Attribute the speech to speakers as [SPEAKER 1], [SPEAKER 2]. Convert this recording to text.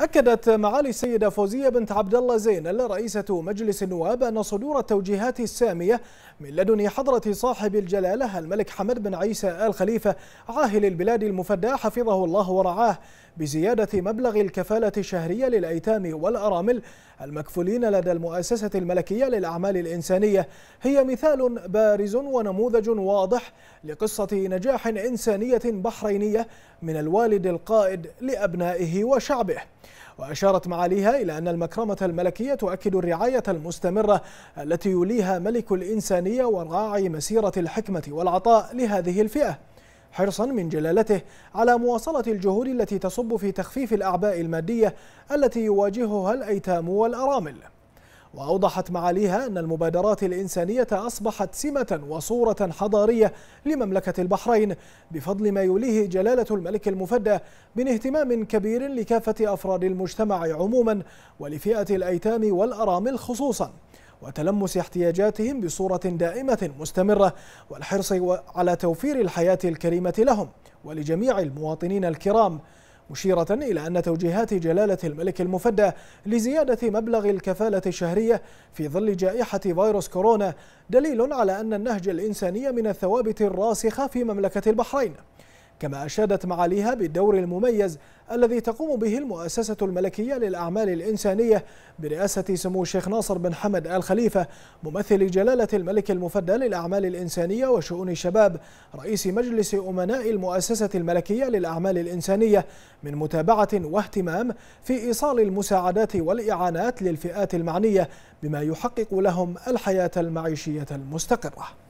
[SPEAKER 1] أكدت معالي السيدة فوزية بنت عبد الله زين رئيسة مجلس النواب أن صدور التوجيهات السامية من لدن حضرة صاحب الجلالة الملك حمد بن عيسى آل خليفة عاهل البلاد المفدى حفظه الله ورعاه بزيادة مبلغ الكفالة الشهرية للأيتام والأرامل المكفولين لدى المؤسسة الملكية للأعمال الإنسانية هي مثال بارز ونموذج واضح لقصة نجاح إنسانية بحرينية من الوالد القائد لأبنائه وشعبه وأشارت معاليها إلى أن المكرمة الملكية تؤكد الرعاية المستمرة التي يوليها ملك الإنسانية وراعي مسيرة الحكمة والعطاء لهذه الفئة حرصا من جلالته على مواصلة الجهود التي تصب في تخفيف الأعباء المادية التي يواجهها الأيتام والأرامل وأوضحت معاليها أن المبادرات الإنسانية أصبحت سمة وصورة حضارية لمملكة البحرين بفضل ما يوليه جلالة الملك المفدى من اهتمام كبير لكافة أفراد المجتمع عموما ولفئة الأيتام والأرامل خصوصا وتلمس احتياجاتهم بصورة دائمة مستمرة والحرص على توفير الحياة الكريمة لهم ولجميع المواطنين الكرام مشيرة إلى أن توجيهات جلالة الملك المفدى لزيادة مبلغ الكفالة الشهرية في ظل جائحة فيروس كورونا دليل على أن النهج الإنساني من الثوابت الراسخة في مملكة البحرين كما أشادت معاليها بالدور المميز الذي تقوم به المؤسسة الملكية للأعمال الإنسانية برئاسة سمو الشيخ ناصر بن حمد آل خليفة ممثل جلالة الملك المفدى للأعمال الإنسانية وشؤون الشباب رئيس مجلس أمناء المؤسسة الملكية للأعمال الإنسانية من متابعة واهتمام في إيصال المساعدات والإعانات للفئات المعنية بما يحقق لهم الحياة المعيشية المستقرة